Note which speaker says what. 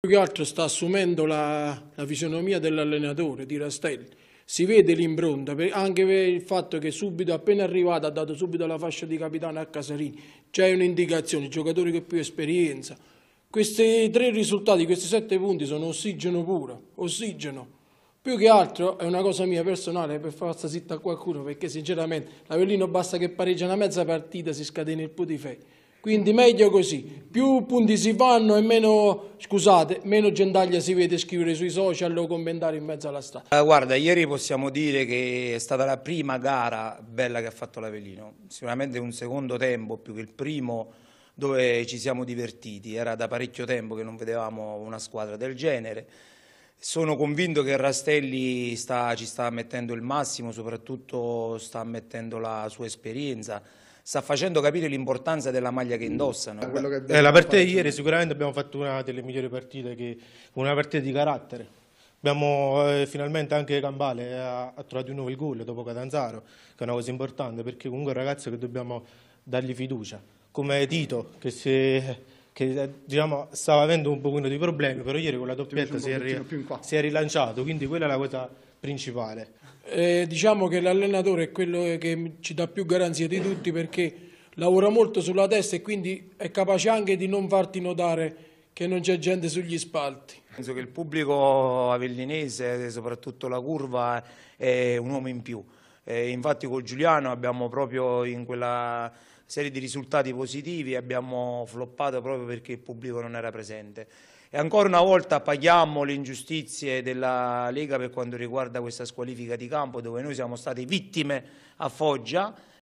Speaker 1: Più che altro sta assumendo la, la fisionomia dell'allenatore di Rastelli. Si vede l'impronta, anche per il fatto che subito, appena arrivato, ha dato subito la fascia di capitano a Casarini. C'è un'indicazione, giocatore che più esperienza. Questi tre risultati, questi sette punti sono ossigeno puro, ossigeno. Più che altro è una cosa mia personale per forza zitta a qualcuno, perché sinceramente l'Avellino basta che pareggia una mezza partita si scatena il putifei. Quindi meglio così, più punti si fanno e meno, scusate, meno gendaglia si vede scrivere sui social o commentare in mezzo alla strada.
Speaker 2: Eh, guarda, ieri possiamo dire che è stata la prima gara bella che ha fatto l'Avelino, sicuramente un secondo tempo più che il primo dove ci siamo divertiti, era da parecchio tempo che non vedevamo una squadra del genere. Sono convinto che Rastelli sta, ci sta mettendo il massimo, soprattutto sta mettendo la sua esperienza, sta facendo capire l'importanza della maglia che indossano. Che eh, la partita di ieri sicuramente abbiamo fatto una delle migliori partite,
Speaker 3: che, una partita di carattere. Abbiamo eh, finalmente anche Gambale ha, ha trovato di nuovo il gol dopo Catanzaro, che è una cosa importante perché comunque è un ragazzo che dobbiamo dargli fiducia. Come Tito, che se che eh, diciamo, stava avendo un pochino di problemi,
Speaker 1: però ieri con la doppietta si si è rilanciato, quindi quella è la cosa principale. Eh, diciamo che l'allenatore è quello che ci dà più garanzia di tutti perché lavora molto sulla testa e quindi è capace anche di non farti notare che non c'è gente sugli spalti. Penso che il pubblico avellinese, soprattutto la curva, è
Speaker 2: un uomo in più. Eh, infatti con Giuliano abbiamo proprio in quella serie di risultati positivi, abbiamo floppato proprio perché il pubblico non era presente. E ancora una volta paghiamo le ingiustizie della Lega per quanto riguarda questa squalifica di campo dove noi siamo stati vittime a Foggia